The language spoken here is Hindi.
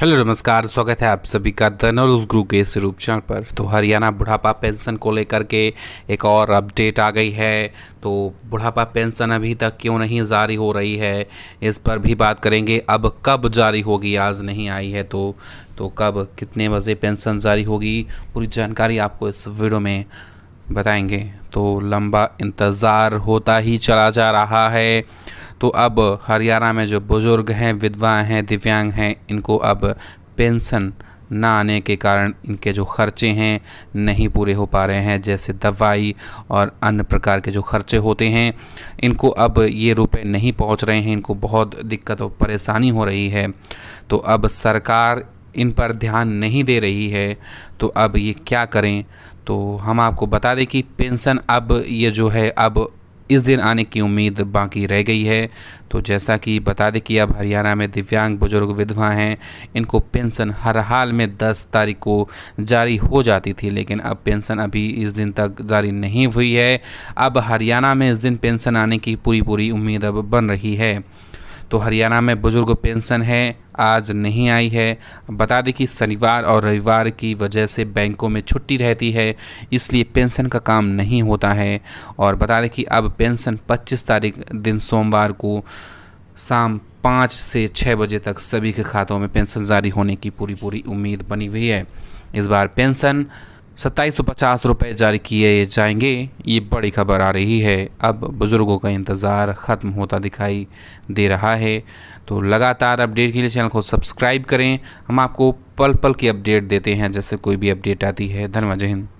हेलो नमस्कार स्वागत है आप सभी का धनोरुस ग्रुप के इस रूप चैनल पर तो हरियाणा बुढ़ापा पेंशन को लेकर के एक और अपडेट आ गई है तो बुढ़ापा पेंशन अभी तक क्यों नहीं जारी हो रही है इस पर भी बात करेंगे अब कब जारी होगी आज नहीं आई है तो तो कब कितने बजे पेंशन जारी होगी पूरी जानकारी आपको इस वीडियो में बताएंगे तो लंबा इंतज़ार होता ही चला जा रहा है तो अब हरियाणा में जो बुज़ुर्ग हैं विधवा हैं दिव्यांग हैं इनको अब पेंशन ना आने के कारण इनके जो खर्चे हैं नहीं पूरे हो पा रहे हैं जैसे दवाई और अन्य प्रकार के जो खर्चे होते हैं इनको अब ये रुपए नहीं पहुंच रहे हैं इनको बहुत दिक्कत और परेशानी हो रही है तो अब सरकार इन पर ध्यान नहीं दे रही है तो अब ये क्या करें तो हम आपको बता दें कि पेंशन अब ये जो है अब इस दिन आने की उम्मीद बाकी रह गई है तो जैसा कि बता दें कि अब हरियाणा में दिव्यांग बुजुर्ग विधवा हैं इनको पेंशन हर हाल में 10 तारीख को जारी हो जाती थी लेकिन अब पेंशन अभी इस दिन तक जारी नहीं हुई है अब हरियाणा में इस दिन पेंशन आने की पूरी पूरी उम्मीद अब बन रही है तो हरियाणा में बुजुर्ग पेंशन है आज नहीं आई है बता दें कि शनिवार और रविवार की वजह से बैंकों में छुट्टी रहती है इसलिए पेंशन का काम नहीं होता है और बता दें कि अब पेंशन 25 तारीख दिन सोमवार को शाम पाँच से छः बजे तक सभी के खातों में पेंशन जारी होने की पूरी पूरी उम्मीद बनी हुई है इस बार पेंशन सत्ताईस सौ पचास रुपये जारी किए जाएंगे ये बड़ी खबर आ रही है अब बुज़ुर्गों का इंतज़ार ख़त्म होता दिखाई दे रहा है तो लगातार अपडेट के लिए चैनल को सब्सक्राइब करें हम आपको पल पल की अपडेट देते हैं जैसे कोई भी अपडेट आती है धन्यवाद जय हिंद